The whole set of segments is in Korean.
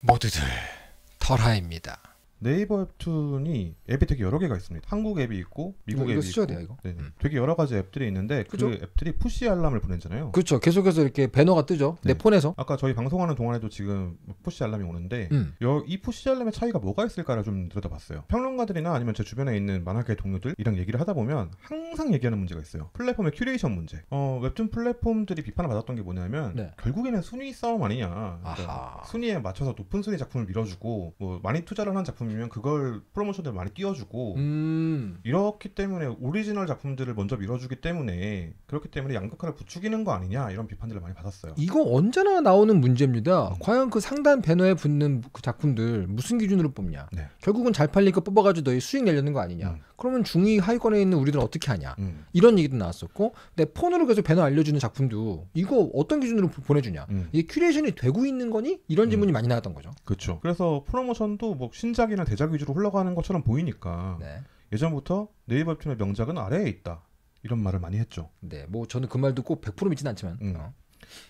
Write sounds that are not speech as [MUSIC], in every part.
모두들 털하입니다. 네이버 웹툰이 앱이 되게 여러 개가 있습니다. 한국 앱이 있고 미국 네, 앱이 수절이야, 있고. 네, 네, 음. 되게 여러 가지 앱들이 있는데 그쵸? 그 앱들이 푸시 알람을 보내잖아요. 그렇죠. 계속해서 이렇게 배너가 뜨죠. 네. 내 폰에서. 아까 저희 방송하는 동안에도 지금 푸시 알람이 오는데 음. 여, 이 푸시 알람의 차이가 뭐가 있을까를 좀 들여다봤어요. 평론가들이나 아니면 제 주변에 있는 만화계 동료들이랑 얘기를 하다 보면 항상 얘기하는 문제가 있어요. 플랫폼의 큐레이션 문제. 어, 웹툰 플랫폼들이 비판을 받았던 게 뭐냐면 네. 결국에는 순위 싸움 아니냐. 그러니까 순위에 맞춰서 높은 순위 작품을 밀어주고 뭐 많이 투자를 한 작품 작품이면 그걸 프로모션을 많이 띄워주고 음. 이렇기 때문에 오리지널 작품들을 먼저 밀어주기 때문에 그렇기 때문에 양극화를 부추기는 거 아니냐 이런 비판들을 많이 받았어요. 이거 언제나 나오는 문제입니다. 음. 과연 그 상단 배너에 붙는 그 작품들 무슨 기준으로 뽑냐? 네. 결국은 잘팔리니 뽑아가지고 너희 수익 내려는 거 아니냐? 음. 그러면 중위 하위권에 있는 우리들은 어떻게 하냐 음. 이런 얘기도 나왔었고 근데 폰으로 계속 배너 알려주는 작품도 이거 어떤 기준으로 보내주냐 음. 이게 큐레이션이 되고 있는 거니 이런 음. 질문이 음. 많이 나왔던 거죠 그렇죠 음. 그래서 프로모션도 뭐 신작이나 대작 위주로 흘러가는 것처럼 보이니까 네. 예전부터 네이버 웹툰의 명작은 아래에 있다 이런 말을 많이 했죠 네 뭐 저는 그말 듣고 100% 믿진 않지만 음. 어.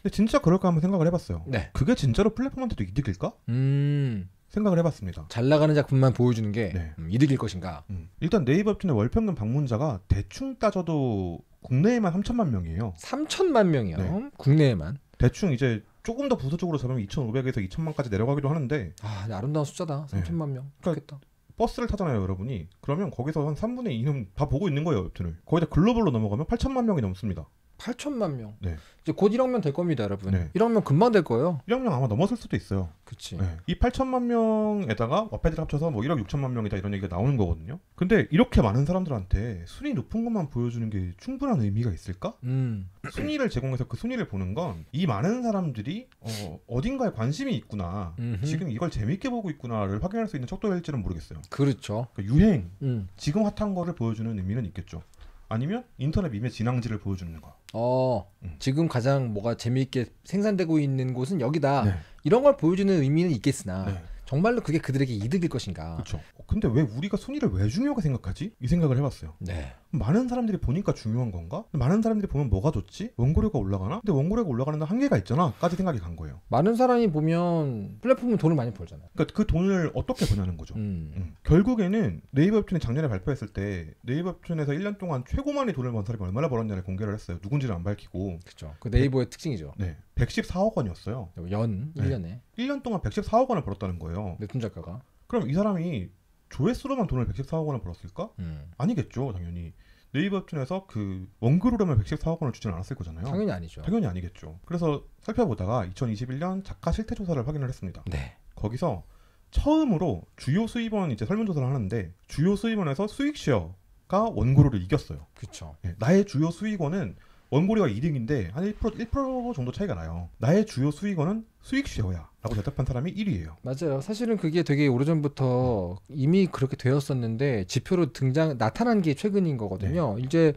근데 진짜 그럴까 한번 생각을 해봤어요 네. 그게 진짜로 플랫폼한테도 이득일까 음 생각을 해봤습니다. 잘 나가는 작품만 보여주는 게 네. 음, 이득일 것인가? 음. 일단 네이버 웹툰의 월평균 방문자가 대충 따져도 국내에만 3천만 명이에요. 3천만 명이요. 네. 국내에만. 대충 이제 조금 더 부수적으로 잡으면 2,500에서 2천만까지 내려가기도 하는데. 아, 아름다운 숫자다. 3천만 네. 명. 그러니까 버스를 타잖아요, 여러분이. 그러면 거기서 한 3분의 2는 다 보고 있는 거예요, 웹툰을. 거기다 글로벌로 넘어가면 8천만 명이 넘습니다. 8천만 명. 네. 이제 곧 1억 명 될 겁니다, 여러분. 네. 1억 명 금방 될 거예요. 1억 명 아마 넘어설 수도 있어요. 그치. 네. 이 8천만 명에다가 와페들 합쳐서 뭐 1억 6천만 명이다 이런 얘기가 나오는 거거든요. 근데 이렇게 많은 사람들한테 순위 높은 것만 보여주는 게 충분한 의미가 있을까? 음. 순위를 제공해서 그 순위를 보는 건 이 많은 사람들이 어, 어딘가에 관심이 있구나. 음흠. 지금 이걸 재밌게 보고 있구나를 확인할 수 있는 척도일지는 모르겠어요. 그렇죠. 그러니까 유행, 음. 지금 핫한 거를 보여주는 의미는 있겠죠. 아니면 인터넷 밈의 진앙지를 보여주는 거. 어, 음. 지금 가장 뭐가 재미있게 생산되고 있는 곳은 여기다. 네. 이런 걸 보여주는 의미는 있겠으나 네. 정말로 그게 그들에게 이득일 것인가. 그렇죠. 근데 왜 우리가 손이를 왜 중요하게 생각하지? 이 생각을 해봤어요. 네. 많은 사람들이 보니까 중요한 건가? 많은 사람들이 보면 뭐가 좋지? 원고료가 올라가나? 근데 원고료가 올라가는 데 한계가 있잖아. 까지 생각이 간 거예요. 많은 사람이 보면 플랫폼은 돈을 많이 벌잖아요. 그러니까 그 돈을 어떻게 버냐는 거죠. 음. 음. 결국에는 네이버 웹툰이 작년에 발표했을 때 네이버 웹툰에서 1년 동안 최고 많이 돈을 번 사람이 얼마나 벌었냐를 공개를 했어요. 누군지는 안 밝히고. 그렇죠. 그 네이버의 백, 특징이죠. 네. 114억 원이었어요. 연 1년에. 1년 동안 114억 원을 벌었다는 거예요. 웹툰 작가가. 그럼 이 사람이 조회수로만 돈을 114억 원을 벌었을까? 음. 아니겠죠, 당연히. 네이버 합준에서 그 원그로라면 114억 원을 주지 않았을 거잖아요. 당연히 아니죠. 당연히 아니겠죠. 그래서 살펴보다가 2021년 작가 실태 조사를 확인을 했습니다. 네. 거기서 처음으로 주요 수입원 이제 설문조사를 하는데 주요 수입원에서 수익 쉐어가 원고료를 이겼어요. 그렇죠. 네, 나의 주요 수익원은 원고료가 2등인데 한 1%, 1% 정도 차이가 나요. 나의 주요 수익원은 수익 쉐어야. 라고 대답한 사람이 1위예요. 맞아요. 사실은 그게 되게 오래전부터 이미 그렇게 되었었는데 지표로 등장 나타난 게 최근인 거거든요. 네. 이제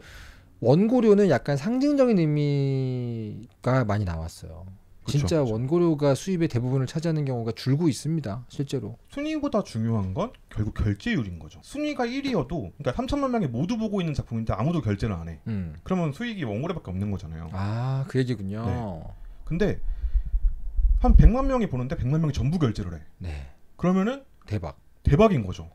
원고료는 약간 상징적인 의미가 많이 나왔어요. 그쵸, 진짜 그쵸. 원고료가 수입의 대부분을 차지하는 경우가 줄고 있습니다. 실제로. 순위보다 중요한 건 결국 결제율인 거죠. 순위가 1위여도 그러니까 3천만 명이 모두 보고 있는 작품인데 아무도 결제를 안 해. 음. 그러면 수익이 원고료밖에 없는 거잖아요. 아, 그 얘기군요. 네. 근데 한 100만 명이 보는데 100만 명이 전부 결제를 해. 네. 그러면은 대박. 대박인 거죠.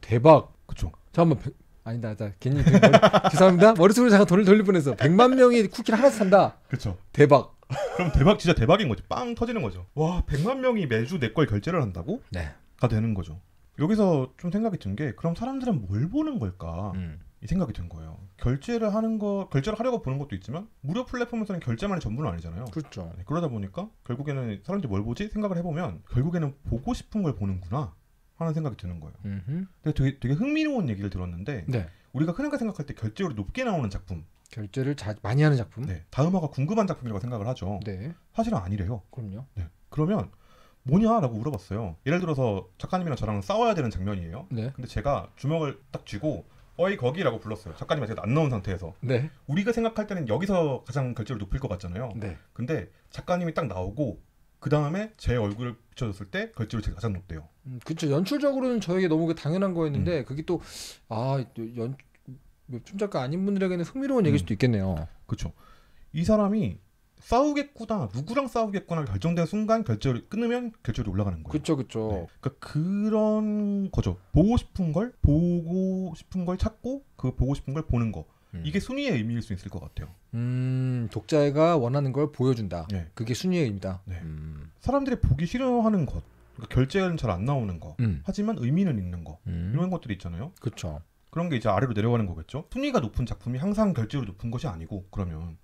대박. 그렇죠. 잠깐만 100... 아니다, 나 괜히 머리, [LAUGHS] 죄송합니다. 머릿속으로 잠깐 돈을 돌릴 뻔했어. 100만 명이 쿠키를 하나 씩 산다. 그렇죠. 대박. [LAUGHS] 그럼 대박 진짜 대박인 거죠. 빵 터지는 거죠. 와 100만 명이 매주 내 걸 결제를 한다고? 네. 가 되는 거죠. 여기서 좀 생각이 든 게 그럼 사람들은 뭘 보는 걸까? 음. 이 생각이 든 거예요. 결제를 하는 거, 결제를 하려고 보는 것도 있지만 무료 플랫폼에서는 결제만의 전부는 아니잖아요. 그렇죠. 네, 그러다 보니까 결국에는 사람들이 뭘 보지 생각을 해보면 결국에는 보고 싶은 걸 보는구나 하는 생각이 드는 거예요. 음흠. 근데 되게 되게 흥미로운 얘기를 들었는데 네. 우리가 흔하게 생각할 때 결제율이 높게 나오는 작품 결제를 자, 많이 하는 작품. 네. 다음화가 궁금한 작품이라고 생각을 하죠. 네. 사실은 아니래요. 그럼요. 네. 그러면 뭐냐라고 물어봤어요. 예를 들어서 작가님이랑 저랑 싸워야 되는 장면이에요. 네. 근데 제가 주먹을 딱 쥐고 어이 거기라고 불렀어요. 작가님이 제가 안 나온 상태에서. 네. 우리가 생각할 때는 여기서 가장 결제를 높일 것 같잖아요. 네. 근데 작가님이 딱 나오고 그 다음에 제 얼굴을 비춰줬을 때 결제로 제가 가장 높대요. 음, 그렇죠. 연출적으로는 저에게 너무 그 당연한 거였는데 음. 그게 또아 연뭐 춤 작가 아닌 분들에게는 흥미로운 음. 얘기일 수도 있겠네요. 그렇죠. 이 사람이 싸우겠구나 누구랑 싸우겠구나 결정된 순간 결제를 끊으면 결제이 올라가는 거예요. 그렇죠, 그렇죠. 네. 그러니까 그런 거죠. 보고 싶은 걸 보고 싶은 걸 찾고 그 보고 싶은 걸 보는 거. 음. 이게 순위의 의미일 수 있을 것 같아요. 음, 독자가 원하는 걸 보여준다. 네. 그게 순위의 의미다. 네. 음. 사람들이 보기 싫어하는 것, 그러니까 결제는 잘안 나오는 거, 음. 하지만 의미는 있는 거 음. 이런 것들이 있잖아요. 그렇죠. 그런 게 이제 아래로 내려가는 거겠죠. 순위가 높은 작품이 항상 결제율이 높은 것이 아니고 그러면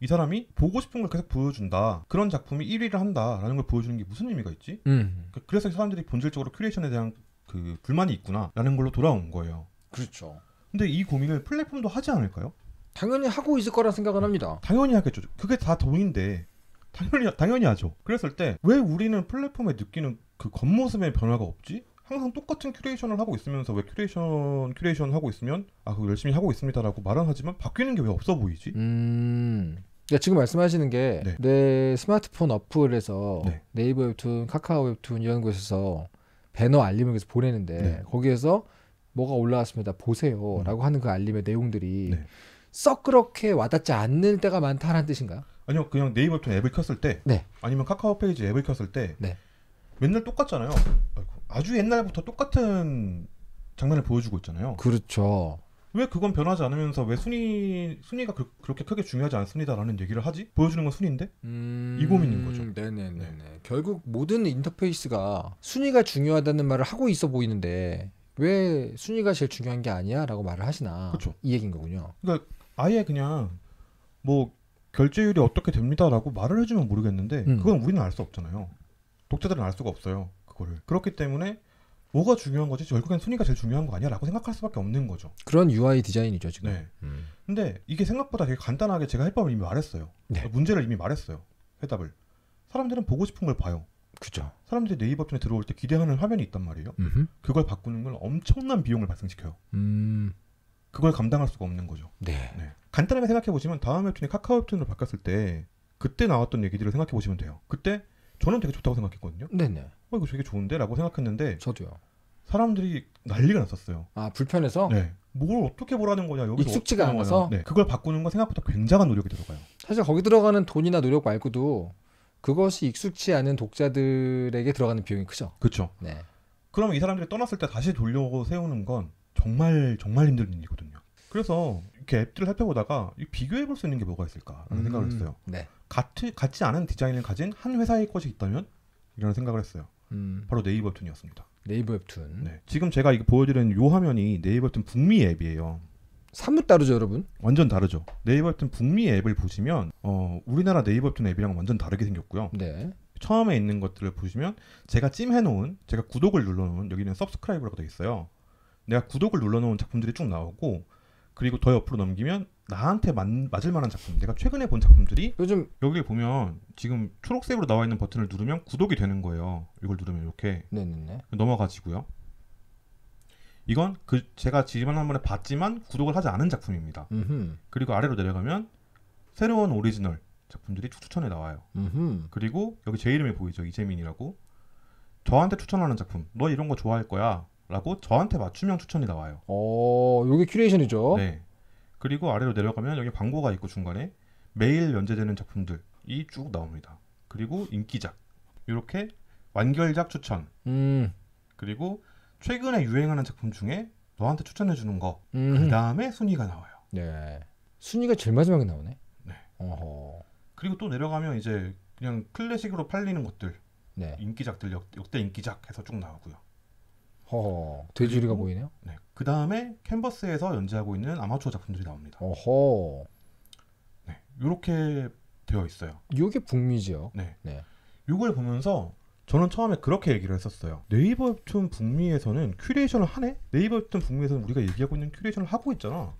이 사람이 보고 싶은 걸 계속 보여준다. 그런 작품이 1위를 한다라는 걸 보여주는 게 무슨 의미가 있지? 음. 그, 그래서 사람들이 본질적으로 큐레이션에 대한 그 불만이 있구나라는 걸로 돌아온 거예요. 그렇죠. 근데 이 고민을 플랫폼도 하지 않을까요? 당연히 하고 있을 거라 생각은 합니다. 당연히 하겠죠. 그게 다 돈인데 당연히 당연히 하죠. 그랬을 때 왜 우리는 플랫폼에 느끼는 그 겉모습의 변화가 없지? 항상 똑같은 큐레이션을 하고 있으면서 왜 큐레이션 큐레이션 하고 있으면 아 그거 열심히 하고 있습니다라고 말은 하지만 바뀌는 게 왜 없어 보이지? 음. 그러니까 지금 말씀하시는 게내 네. 스마트폰 어플에서 네. 이버 웹툰, 카카오 웹툰 이런 곳에서 배너 알림을 계속 보내는데 네. 거기에서 뭐가 올라왔습니다. 보세요라고 음. 하는 그 알림의 내용들이 네. 썩 그렇게 와닿지 않는 때가 많다는 뜻인가요? 아니요, 그냥 네이버 웹툰 앱을 켰을 때, 네. 아니면 카카오 페이지 앱을 켰을 때 네. 맨날 똑같잖아요. 아이고. 아주 옛날부터 똑같은 장면을 보여주고 있잖아요. 그렇죠. 왜 그건 변하지 않으면서 왜 순위 순위가 그, 렇게 크게 중요하지 않습니다라는 얘기를 하지? 보여주는 건 순위인데 음... 이 고민인 거죠. 네네네. 네. 결국 모든 인터페이스가 순위가 중요하다는 말을 하고 있어 보이는데 왜 순위가 제일 중요한 게 아니야라고 말을 하시나? 그렇죠. 이 얘긴 거군요. 그러니까 아예 그냥 뭐 결제율이 어떻게 됩니다라고 말을 해주면 모르겠는데 음. 그건 우리는 알 수 없잖아요. 독자들은 알 수가 없어요. 그거를 그렇기 때문에 뭐가 중요한 거지 결국엔 순위가 제일 중요한 거 아니야라고 생각할 수밖에 없는 거죠. 그런 UI 디자인이죠 지금. 네. 음. 근데 이게 생각보다 되게 간단하게 제가 해법을 이미 말했어요. 네. 그러니까 문제를 이미 말했어요. 해답을 사람들은 보고 싶은 걸 봐요. 그죠. 사람들이 네이버 툰에 들어올 때 기대하는 화면이 있단 말이에요. 음흠. 그걸 바꾸는 건 엄청난 비용을 발생시켜요. 음. 그걸 감당할 수가 없는 거죠. 네. 네. 간단하게 생각해 보시면 다음 웹툰이 카카오 웹툰으로 바뀌었을 때 그때 나왔던 얘기들을 생각해 보시면 돼요. 그때 저는 되게 좋다고 생각했거든요. 네네. 어, 이거 되게 좋은데라고 생각했는데 저도요. 사람들이 난리가 났었어요. 아 불편해서? 네. 뭘 어떻게 보라는 거냐 여기 익숙지가 않아서. 네. 그걸 바꾸는 건 생각보다 굉장한 노력이 들어가요. 사실 거기 들어가는 돈이나 노력 말고도 그것이 익숙치 않은 독자들에게 들어가는 비용이 크죠. 그렇죠. 네. 그러면 이 사람들이 떠났을 때 다시 돌려 세우는 건 정말 정말 힘든 일이거든요. 그래서 이렇게 앱들을 살펴보다가 비교해 볼 수 있는 게 뭐가 있을까 라는 음, 생각을 했어요. 네. 같이, 같지 않은 디자인을 가진 한 회사의 것이 있다면 이런 생각을 했어요. 음. 바로 네이버 웹툰이었습니다. 네이버 웹툰. 네. 지금 제가 이거 보여드리는 이 화면이 네이버 웹툰 북미 앱이에요. 사뭇 다르죠, 여러분? 완전 다르죠. 네이버 웹툰 북미 앱을 보시면 어, 우리나라 네이버 웹툰 앱이랑 완전 다르게 생겼고요. 네. 처음에 있는 것들을 보시면 제가 찜해놓은 제가 구독을 눌러놓은 여기는 서브스크라이브라고 되어 있어요. 내가 구독을 눌러놓은 작품들이 쭉 나오고 그리고 더 옆으로 넘기면 나한테 맞, 맞을 만한 작품 내가 최근에 본 작품들이 요즘 여기 보면 지금 초록색으로 나와 있는 버튼을 누르면 구독이 되는 거예요 이걸 누르면 이렇게 네네네. 넘어가지고요 이건 그 제가 지지만한번에 봤지만 구독을 하지 않은 작품입니다 음흠. 그리고 아래로 내려가면 새로운 오리지널 작품들이 추천에 나와요 음흠. 그리고 여기 제 이름이 보이죠 이재민이라고 저한테 추천하는 작품 너 이런 거 좋아할 거야 라고 저한테 맞춤형 추천이 나와요. 어, 요게 큐레이션이죠. 네. 그리고 아래로 내려가면 여기 광고가 있고 중간에 매일 연재되는 작품들이 쭉 나옵니다. 그리고 인기작. 이렇게 완결작 추천. 음. 그리고 최근에 유행하는 작품 중에 너한테 추천해 주는 거. 음. 그다음에 순위가 나와요. 네. 순위가 제일 마지막에 나오네. 네. 어허. 그리고 또 내려가면 이제 그냥 클래식으로 팔리는 것들. 네. 인기작들 역, 대 인기작 해서 쭉 나오고요. 허허, 돼지우리가 보이네요. 네. 그 다음에 캔버스에서 연재하고 있는 아마추어 작품들이 나옵니다. 어허. 네. 이렇게 되어 있어요. 이게 북미지요. 네. 네. 이걸 보면서 저는 처음에 그렇게 얘기를 했었어요. 네이버 웹툰 북미에서는 큐레이션을 하네? 네이버 웹툰 북미에서는 우리가 얘기하고 있는 큐레이션을 하고 있잖아.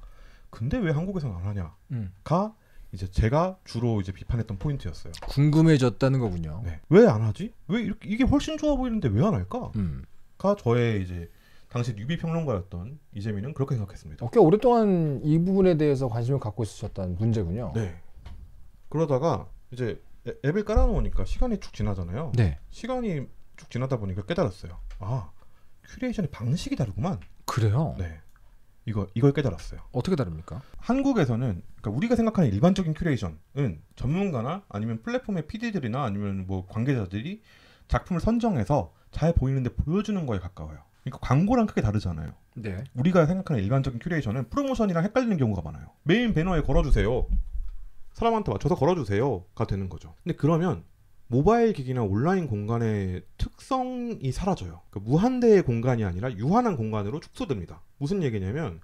근데 왜 한국에서는 안 하냐? 음. 가 이제 제가 주로 이제 비판했던 포인트였어요. 궁금해졌다는 거군요. 네. 왜안 하지? 왜 이렇게 이게 훨씬 좋아 보이는데 왜 안 할까? 음. 가 저의 이제 당시 뉴비 평론가였던 이재민은 그렇게 생각했습니다. 어, 꽤 오랫동안 이 부분에 대해서 관심을 갖고 있으셨다는 문제군요. 네. 그러다가 이제 앱을 깔아놓으니까 시간이 쭉 지나잖아요. 네. 시간이 쭉 지나다 보니까 깨달았어요. 아, 큐레이션의 방식이 다르구만. 그래요? 네. 이거 이걸 깨달았어요. 어떻게 다릅니까? 한국에서는 그러니까 우리가 생각하는 일반적인 큐레이션은 전문가나 아니면 플랫폼의 PD들이나 아니면 뭐 관계자들이 작품을 선정해서 잘 보이는데 보여주는 거에 가까워요. 그러니까 광고랑 크게 다르잖아요. 네. 우리가 생각하는 일반적인 큐레이션은 프로모션이랑 헷갈리는 경우가 많아요. 메인 배너에 걸어주세요. 사람한테 맞춰서 걸어주세요가 되는 거죠. 근데 그러면 모바일 기기나 온라인 공간의 특성이 사라져요. 그러니까 무한대의 공간이 아니라 유한한 공간으로 축소됩니다. 무슨 얘기냐면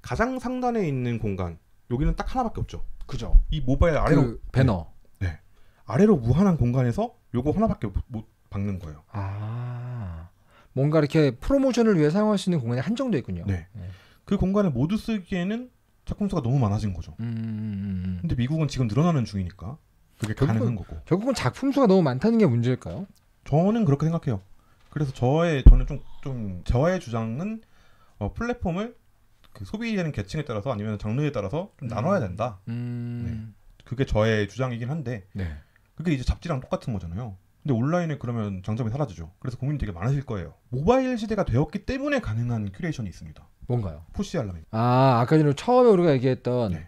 가장 상단에 있는 공간 여기는 딱 하나밖에 없죠. 그죠. 이 모바일 아래로 그 배너. 네. 네. 아래로 무한한 공간에서 요거 하나밖에 못, 못 박는 거예요. 아 뭔가 이렇게 프로모션을 위해 사용할 수 있는 공간이 한정돼 있군요. 네. 네. 그 공간을 모두 쓰기에는 작품 수가 너무 많아진 거죠. 음, 음, 음, 근데 미국은 지금 늘어나는 중이니까 그게 결국은, 가능한 거고. 결국은 작품 수가 너무 많다는 게 문제일까요? 저는 그렇게 생각해요. 그래서 저의 저는 좀 좀 저의 주장은 어, 플랫폼을 그 소비되는 계층에 따라서 아니면 장르에 따라서 좀 나눠야 음. 된다. 네. 그게 저의 주장이긴 한데 네. 그게 이제 잡지랑 똑같은 거잖아요. 근데 온라인에 그러면 장점이 사라지죠. 그래서 고민이 되게 많으실 거예요. 모바일 시대가 되었기 때문에 가능한 큐레이션이 있습니다. 뭔가요? 푸시 알람입 아, 아까 전에 처음에 우리가 얘기했던 네.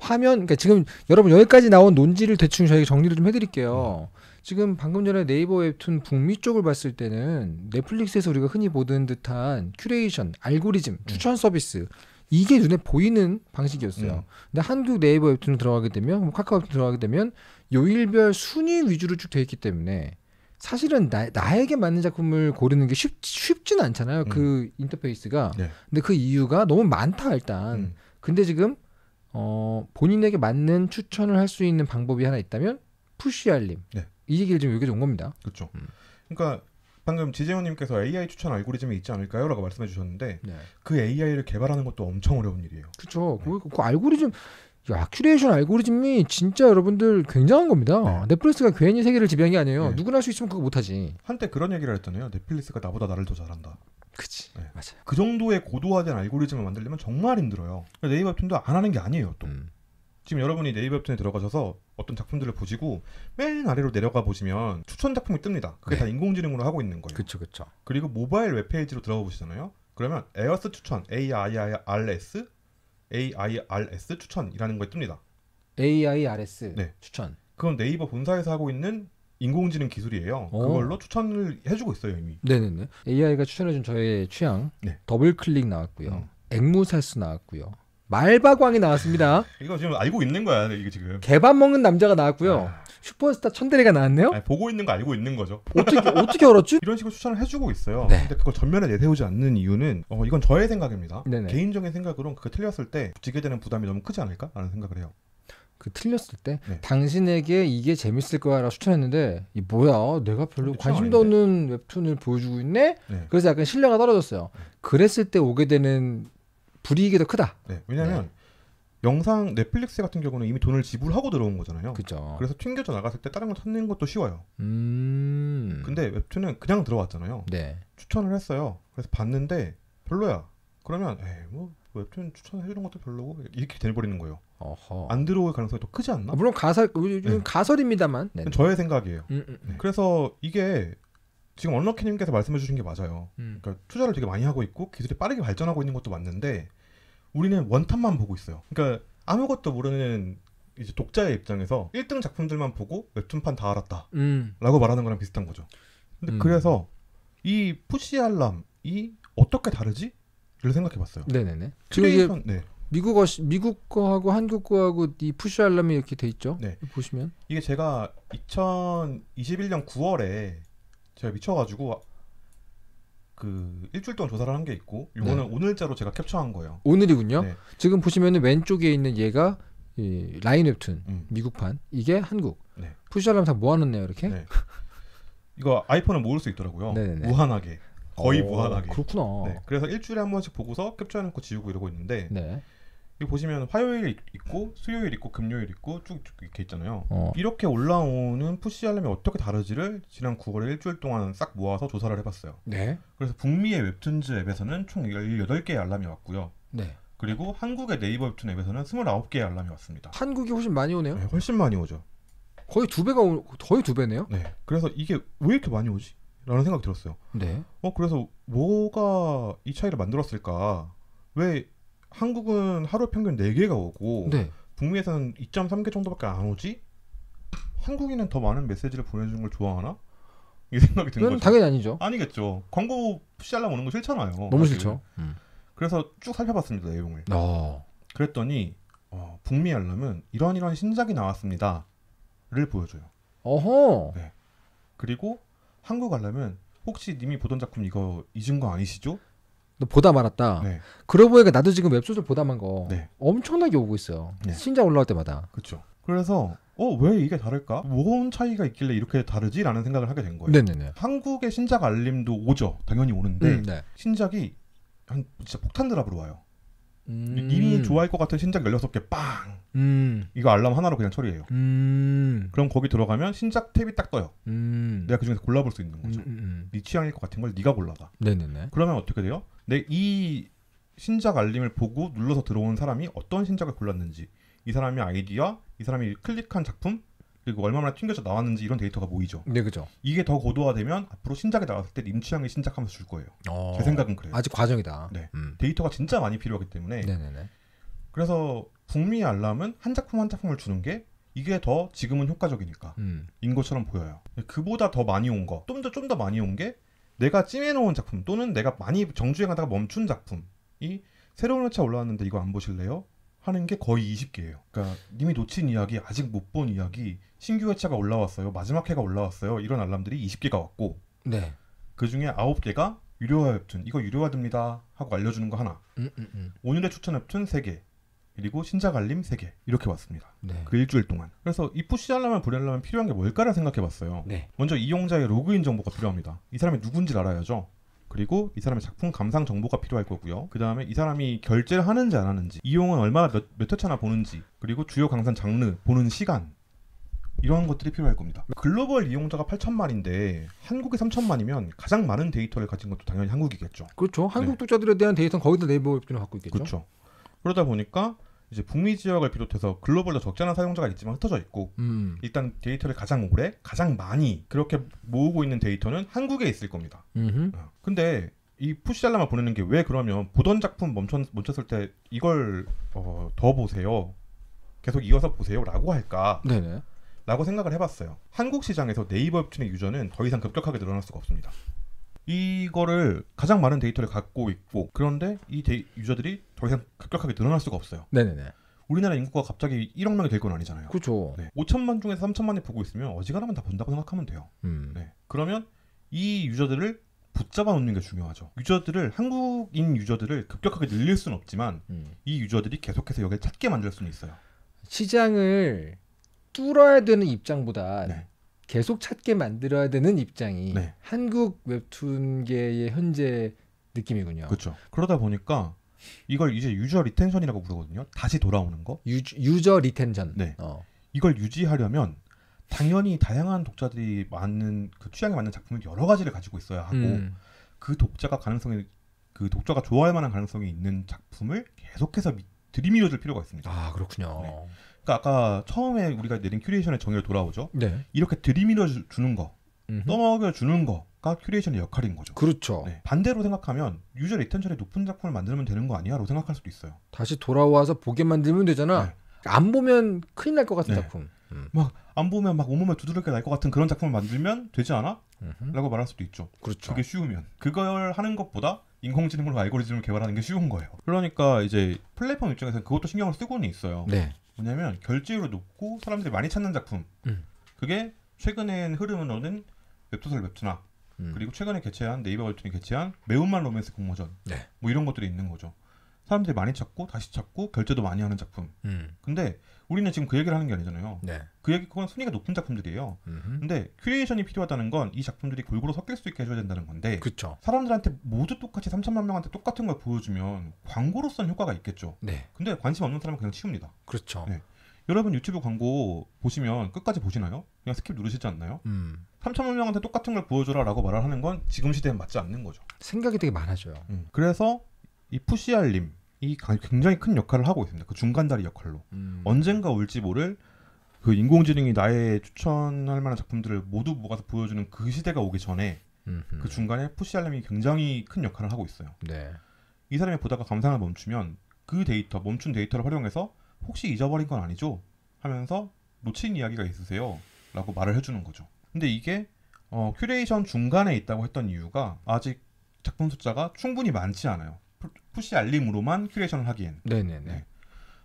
화면, 그러니까 지금 여러분 여기까지 나온 논지를 대충 저희가 정리를 좀 해드릴게요. 음. 지금 방금 전에 네이버 웹툰 북미 쪽을 봤을 때는 넷플릭스에서 우리가 흔히 보던 듯한 큐레이션, 알고리즘, 네. 추천 서비스 이게 눈에 보이는 방식이었어요. 음. 근데 한국 네이버 웹툰 들어가게 되면 뭐 카카오 웹툰 들어가게 되면 요일별 순위 위주로 쭉 돼 있기 때문에 사실은 나, 나에게 맞는 작품을 고르는 게 쉽, 쉽진 않잖아요. 음. 그 인터페이스가. 네. 근데 그 이유가 너무 많다 일단. 음. 근데 지금 어, 본인에게 맞는 추천을 할 수 있는 방법이 하나 있다면 푸쉬 알림. 네. 이 얘기를 지금 여기서 온 겁니다. 그렇죠. 음. 그러니까 방금 지재훈님께서 AI 추천 알고리즘이 있지 않을까요?라고 말씀해 주셨는데 네. 그 AI를 개발하는 것도 엄청 어려운 일이에요. 그렇죠. 네. 그, 그, 알고리즘 야, 큐레이션 알고리즘이 진짜 여러분들 굉장한 겁니다. 네. 넷플릭스가 괜히 세계를 지배한 게 아니에요. 네. 누구나 할 수 있으면 그거 못하지. 한때 그런 얘기를 했잖아요. 넷플릭스가 나보다 나를 더 잘한다. 그치. 네. 맞아요. 그 정도의 고도화된 알고리즘을 만들려면 정말 힘들어요. 그러니까 네이버 웹툰도 안 하는 게 아니에요. 또. 음. 지금 여러분이 네이버 웹툰에 들어가셔서 어떤 작품들을 보시고 맨 아래로 내려가 보시면 추천 작품이 뜹니다. 그게 네. 다 인공지능으로 하고 있는 거예요. 그렇죠, 그렇죠. 그리고 모바일 웹페이지로 들어가 보시잖아요. 그러면 에어스 추천 AIRS AIRS 추천이라는 거 뜹니다. AIRS 네. 추천. 그건 네이버 본사에서 하고 있는 인공지능 기술이에요. 오. 그걸로 추천을 해주고 있어요 이미. 네네네. AI가 추천해준 저의 취향 네. 더블 클릭 나왔고요. 음. 앵무살수 나왔고요. 말바광이 나왔습니다. 이거 지금 알고 있는 거야, 이게 지금. 개밥 먹는 남자가 나왔고요. 아... 슈퍼스타 천대리가 나왔네요. 아니, 보고 있는 거 알고 있는 거죠. 어떻게 어떻게 알았지? 이런 식으로 추천을 해주고 있어요. 네. 근데 그걸 전면에 내세우지 않는 이유는 어, 이건 저의 생각입니다. 네네. 개인적인 생각으로그 틀렸을 때 지게 되는 부담이 너무 크지 않을까라는 생각을 해요. 그 틀렸을 때 네. 당신에게 이게 재밌을 거야라 추천했는데 이 뭐야 내가 별로 관심도 없는 웹툰을 보여주고 있네. 네. 그래서 약간 신뢰가 떨어졌어요. 네. 그랬을 때 오게 되는 불이익이 더 크다. 네, 왜냐하면 네. 영상 넷플릭스 같은 경우는 이미 돈을 지불하고 들어온 거잖아요. 그죠. 그래서 튕겨져 나갔을 때 다른 걸 찾는 것도 쉬워요. 음. 근데 웹툰은 그냥 들어왔잖아요. 네. 추천을 했어요. 그래서 봤는데 별로야. 그러면 에뭐 웹툰 추천해주는 것도 별로고 이렇게 돼버리는 거예요. 어허. 안 들어올 가능성이 더 크지 않나? 물론 가설 네. 가설입니다만. 네네. 저의 생각이에요. 음, 음, 네. 그래서 이게 지금 언럭키님께서 말씀해 주신 게 맞아요. 음. 그러니까 투자를 되게 많이 하고 있고 기술이 빠르게 발전하고 있는 것도 맞는데 우리는 원탑만 보고 있어요. 그러니까 아무것도 모르는 이제 독자의 입장에서 1등 작품들만 보고 웹툰판 다 알았다라고 음. 말하는 거랑 비슷한 거죠. 근데 음. 그래서 이 푸시 알람이 어떻게 다르지?를 생각해봤어요. 네네네. 지금 네. 미국 어 미국 거하고 한국 거하고 이 푸시 알람이 이렇게 돼 있죠. 네. 보시면 이게 제가 2021년 9월에 제가 미쳐가지고 아, 그 일주일 동안 조사를 한 게 있고 이거는 네. 오늘자로 제가 캡처한 거예요. 오늘이군요. 네. 지금 보시면 왼쪽에 있는 얘가 이 라인 웹툰 음. 미국판 이게 한국. 네. 푸시하려다 모아놓네요 이렇게. 네. 이거 아이폰은 모을 수 있더라고요. 네네네. 무한하게 거의 오, 어, 무한하게. 그렇구나. 네. 그래서 일주일에 한 번씩 보고서 캡처해놓고 지우고 이러고 있는데 네. 여기 보시면 화요일 있고 수요일 있고 금요일 있고 쭉쭉 이렇게 있잖아요. 어. 이렇게 올라오는 푸시 알람이 어떻게 다르지를 지난 9월에 일주일 동안 싹 모아서 조사를 해봤어요. 네. 그래서 북미의 웹툰즈 앱에서는 총 18개의 알람이 왔고요. 네. 그리고 한국의 네이버 웹툰 앱에서는 29개의 알람이 왔습니다. 한국이 훨씬 많이 오네요. 네, 훨씬 많이 오죠. 거의 두 배가 오, 거의 두 배네요. 네. 그래서 이게 왜 이렇게 많이 오지? 라는 생각이 들었어요. 네. 어 그래서 뭐가 이 차이를 만들었을까? 왜 한국은 하루 평균 4개가 오고 네. 북미에서는 2.3개 정도밖에 안 오지? 한국인은 더 많은 메시지를 보내주는 걸 좋아하나? 이 생각이 드는 거죠. 당연히 아니죠. 아니겠죠. 광고 시달라 오는 거 싫잖아요. 너무 사실. 싫죠. 음. 그래서 쭉 살펴봤습니다 내용을. 어. 그랬더니 어, 북미 알람은 이런 이런 신작이 나왔습니다를 보여줘요. 어허. 네. 그리고 한국 알람은 혹시 님이 보던 작품 이거 잊은 거 아니시죠? 너 보다 말았다. 네. 그러고 보니까 나도 지금 웹소설 보다만 거 네. 엄청나게 오고 있어요. 네. 신작 올라올 때마다. 그렇죠. 그래서 어왜 이게 다를까? 뭔 차이가 있길래 이렇게 다르지?라는 생각을 하게 된 거예요. 네네네. 한국의 신작 알림도 오죠. 당연히 오는데 음, 네. 신작이 한 진짜 폭탄 드랍으로 와요. 음. 이미 좋아할 것 같은 신작 16개 빵. 음. 이거 알람 하나로 그냥 처리해요. 음. 그럼 거기 들어가면 신작 탭이 딱 떠요. 음. 내가 그중에서 골라볼 수 있는 거죠. 음, 음, 네 취향일 것 같은 걸 네가 골라봐. 네네네. 그러면 어떻게 돼요? 근데 이 신작 알림을 보고 눌러서 들어온 사람이 어떤 신작을 골랐는지 이 사람이 아이디어, 이 사람이 클릭한 작품 그리고 얼마나 튕겨져 나왔는지 이런 데이터가 모이죠. 네, 그죠. 이게 더 고도화되면 앞으로 신작이 나왔을 때 님 취향의 신작하면서 줄 거예요. 어, 제 생각은 그래요. 아직 과정이다. 네, 음. 데이터가 진짜 많이 필요하기 때문에. 네네네. 그래서 북미 알람은 한 작품 한 작품을 주는 게 이게 더 지금은 효과적이니까 음. 인 것처럼 보여요. 그보다 더 많이 온 거, 좀 더 좀 더 많이 온게 내가 찜해놓은 작품 또는 내가 많이 정주행하다가 멈춘 작품이 새로운 회차 올라왔는데 이거 안 보실래요? 하는 게 거의 20개예요. 그러니까 이미 놓친 이야기, 아직 못 본 이야기, 신규 회차가 올라왔어요, 마지막 회가 올라왔어요 이런 알람들이 20개가 왔고, 네. 그 중에 9개가 유료화 웹툰 이거 유료화됩니다 하고 알려주는 거 하나, 음, 음, 음. 오늘의 추천 웹툰 3개, 그리고 신작 알림 세개 이렇게 왔습니다. 네. 그 일주일 동안. 그래서 이 푸시하려면 보내려면 필요한 게 뭘까를 생각해봤어요. 네. 먼저 이용자의 로그인 정보가 필요합니다. 이 사람이 누군지 알아야죠. 그리고 이 사람의 작품 감상 정보가 필요할 거고요. 그 다음에 이 사람이 결제를 하는지 안 하는지, 이용은 얼마나 몇, 몇 회차나 보는지, 그리고 주요 강산 장르, 보는 시간, 이런 것들이 필요할 겁니다. 글로벌 이용자가 8천만인데 한국이 3천만이면 가장 많은 데이터를 가진 것도 당연히 한국이겠죠. 그렇죠. 한국 네. 독자들에 대한 데이터는 거기서 네이버 웹툰을 갖고 있겠죠. 그렇죠. 그러다 보니까 이제 북미 지역을 비롯해서 글로벌로 적잖은 사용자가 있지만 흩어져 있고 음. 일단 데이터를 가장 오래 가장 많이 그렇게 모으고 있는 데이터는 한국에 있을 겁니다. 음 근데 이 푸시 알람을 보내는 게 왜 그러면 보던 작품 멈췄, 멈췄을 때 이걸 어, 더 보세요. 계속 이어서 보세요라고 할까? 네네. 라고 생각을 해봤어요. 한국 시장에서 네이버 웹툰의 유저는 더 이상 급격하게 늘어날 수가 없습니다. 이거를 가장 많은 데이터를 갖고 있고 그런데 이 데이, 유저들이 더 이상 급격하게 늘어날 수가 없어요. 네네네. 우리나라 인구가 갑자기 1억 명이 될 건 아니잖아요. 그렇죠. 네. 5천만 중에서 3천만이 보고 있으면 어지간하면 다 본다고 생각하면 돼요. 음. 네. 그러면 이 유저들을 붙잡아 놓는 게 중요하죠. 유저들을 한국인 유저들을 급격하게 늘릴 수는 없지만 음. 이 유저들이 계속해서 여기를 찾게 만들 수는 있어요. 시장을 뚫어야 되는 입장보다 네. 계속 찾게 만들어야 되는 입장이 네. 한국 웹툰계의 현재 느낌이군요. 그렇죠. 그러다 보니까 이걸 이제 유저 리텐션이라고 부르거든요. 다시 돌아오는 거. 유, 저 리텐션. 네. 어. 이걸 유지하려면 당연히 다양한 독자들이 많은 그 취향에 맞는 작품을 여러 가지를 가지고 있어야 하고 음. 그 독자가 가능성이 그 독자가 좋아할 만한 가능성이 있는 작품을 계속해서 들이밀어줄 필요가 있습니다. 아 그렇군요. 네. 그러니까 아까 처음에 우리가 내린 큐레이션의 정의로 돌아오죠. 네. 이렇게 들이밀어 주, 는 거, 떠먹여 주는 거가 큐레이션의 역할인 거죠. 그렇죠. 네. 반대로 생각하면 유저 리텐션이 높은 작품을 만들면 되는 거아니야라고 생각할 수도 있어요. 다시 돌아와서 보게 만들면 되잖아. 네. 안 보면 큰일 날 것 같은 네. 작품. 음. 막안 보면 막 온몸에 두드러기 날것 같은 그런 작품을 만들면 되지 않아? 음흠. 라고 말할 수도 있죠. 그렇죠. 그게 쉬우면 그걸 하는 것보다 인공지능으로 알고리즘을 개발하는 게 쉬운 거예요. 그러니까 이제 플랫폼 입장에서는 그것도 신경을 쓰고는 있어요. 네. 뭐냐면 결제율이 높고 사람들이 많이 찾는 작품. 음. 그게 최근엔 흐름으로는 웹소설 웹툰화 음. 그리고 최근에 개최한 네이버 웹툰이 개최한 매운맛 로맨스 공모전 네. 뭐 이런 것들이 있는 거죠. 사람들이 많이 찾고 다시 찾고 결제도 많이 하는 작품. 음. 근데 우리는 지금 그 얘기를 하는 게 아니잖아요. 네. 그 얘기 그건 순위가 높은 작품들이에요. 음흠. 근데 큐레이션이 필요하다는 건 이 작품들이 골고루 섞일 수 있게 해줘야 된다는 건데 그쵸. 사람들한테 모두 똑같이 3천만 명한테 똑같은 걸 보여주면 광고로는 효과가 있겠죠. 네. 근데 관심 없는 사람은 그냥 치웁니다. 그렇죠. 네. 여러분 유튜브 광고 보시면 끝까지 보시나요? 그냥 스킵 누르시지 않나요? 음. 3천만 명한테 똑같은 걸 보여줘라라고 말을 하는 건 지금 시대에 맞지 않는 거죠. 생각이 되게 많아져요. 음. 그래서 이 푸시알님 이 굉장히 큰 역할을 하고 있습니다. 그 중간다리 역할로 음. 언젠가 올지 모를 그 인공지능이 나의 추천할 만한 작품들을 모두 모아서 보여주는 그 시대가 오기 전에 음흠. 그 중간에 푸시알렘이 굉장히 큰 역할을 하고 있어요. 네. 이 사람이 보다가 감상을 멈추면 그 데이터 멈춘 데이터를 활용해서 혹시 잊어버린 건 아니죠? 하면서 놓친 이야기가 있으세요? 라고 말을 해주는 거죠. 근데 이게 어, 큐레이션 중간에 있다고 했던 이유가 아직 작품 숫자가 충분히 많지 않아요. 푸시 알림으로만 큐레이션을 하기엔. 네네네. 네.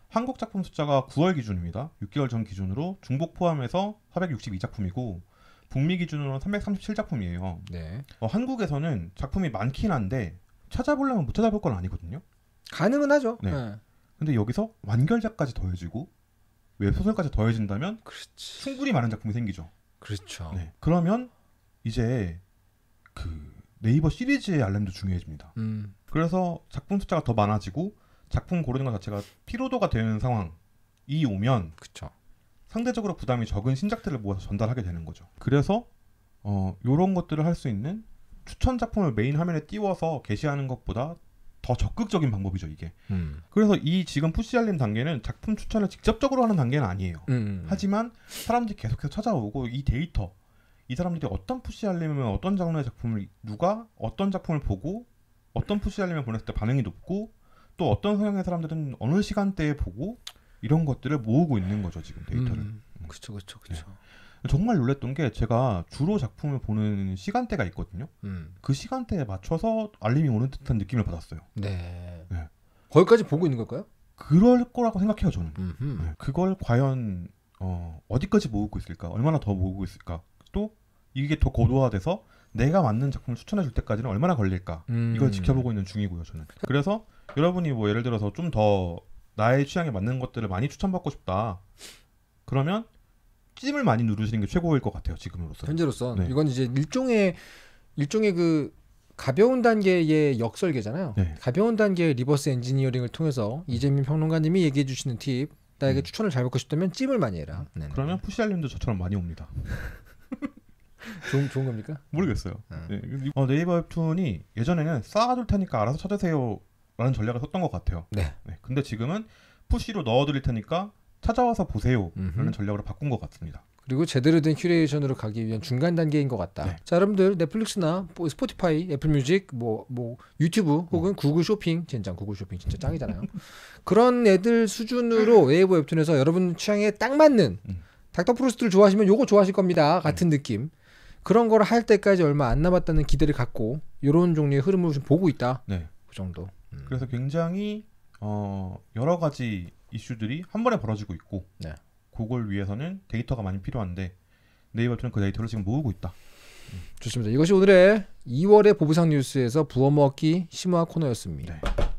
한국 작품 숫자가 9월 기준입니다. 6개월 전 기준으로 중복 포함해서 462작품이고 북미 기준으로는 337작품이에요. 네. 어, 한국에서는 작품이 많긴 한데 찾아보려면 못 찾아볼 건 아니거든요. 가능은 하죠. 네. 네. 근데 여기서 완결작까지 더해지고 웹소설까지 더해진다면 그렇지. 충분히 많은 작품이 생기죠. 그렇죠. 네. 그러면 이제 그 네이버 시리즈의 알람도 중요해집니다. 음. 그래서 작품 숫자가 더 많아지고 작품 고르는 것 자체가 피로도가 되는 상황이 오면 그쵸. 상대적으로 부담이 적은 신작들을 모아서 전달하게 되는 거죠. 그래서 어 요런 것들을 할 수 있는 추천 작품을 메인 화면에 띄워서 게시하는 것보다 더 적극적인 방법이죠 이게. 음. 그래서 이 지금 푸시알림 단계는 작품 추천을 직접적으로 하는 단계는 아니에요. 음, 음, 음. 하지만 사람들이 계속해서 찾아오고 이 데이터, 이 사람들이 어떤 푸시알림을 어떤 장르의 작품을 누가 어떤 작품을 보고 어떤 푸시 알림을 보냈을 때 반응이 높고 또 어떤 성향의 사람들은 어느 시간대에 보고 이런 것들을 모으고 있는 거죠 지금 데이터를. 그렇죠, 그렇죠, 그렇죠. 정말 놀랬던 게 제가 주로 작품을 보는 시간대가 있거든요. 음. 그 시간대에 맞춰서 알림이 오는 듯한 느낌을 받았어요. 네. 네. 거기까지 보고 있는 걸까요? 그럴 거라고 생각해요 저는. 네. 그걸 과연 어, 어디까지 모으고 있을까? 얼마나 더 모으고 있을까? 또 이게 더 고도화돼서 내가 맞는 작품을 추천해 줄 때까지는 얼마나 걸릴까 음. 이걸 지켜보고 있는 중이고요 저는 그래서 여러분이 뭐 예를 들어서 좀 더 나의 취향에 맞는 것들을 많이 추천받고 싶다 그러면 찜을 많이 누르시는 게 최고일 것 같아요 지금으로서 현재로서 네. 이건 이제 일종의 일종의 그 가벼운 단계의 역설계잖아요 네. 가벼운 단계의 리버스 엔지니어링을 통해서 음. 이재민 평론가님이 얘기해 주시는 팁 나에게 음. 추천을 잘 받고 싶다면 찜을 많이 해라. 음. 네 그러면 푸시알님도 저처럼 많이 옵니다. [LAUGHS] 좋은, 좋은 겁니까? 모르겠어요. 음. 네. 예, 어, 네이버 웹툰이 예전에는 쌓아둘 테니까 알아서 찾으세요라는 전략을 썼던 것 같아요. 네. 네. 근데 지금은 푸시로 넣어드릴 테니까 찾아와서 보세요라는 전략으로 바꾼 것 같습니다. 그리고 제대로 된 큐레이션으로 가기 위한 중간 단계인 것 같다. 네. 자, 여러분들 넷플릭스나 뭐 스포티파이, 애플뮤직, 뭐, 뭐 유튜브 혹은 음. 구글 쇼핑, 젠장 구글 쇼핑 진짜 짱이잖아요. [LAUGHS] 그런 애들 수준으로 웨이브 웹툰에서 여러분 취향에 딱 맞는 음. 닥터 프로스트를 좋아하시면 요거 좋아하실 겁니다. 같은 음. 느낌. 그런 걸 할 때까지 얼마 안 남았다는 기대를 갖고 이런 종류의 흐름을 좀 보고 있다. 네. 그 정도. 음. 그래서 굉장히 어, 여러 가지 이슈들이 한 번에 벌어지고 있고 네. 그걸 위해서는 데이터가 많이 필요한데 네이버 는그 데이터를 지금 모으고 있다. 음, 좋습니다. 이것이 오늘의 2월의 보부상 뉴스에서 부어먹기 심화 코너였습니다. 네.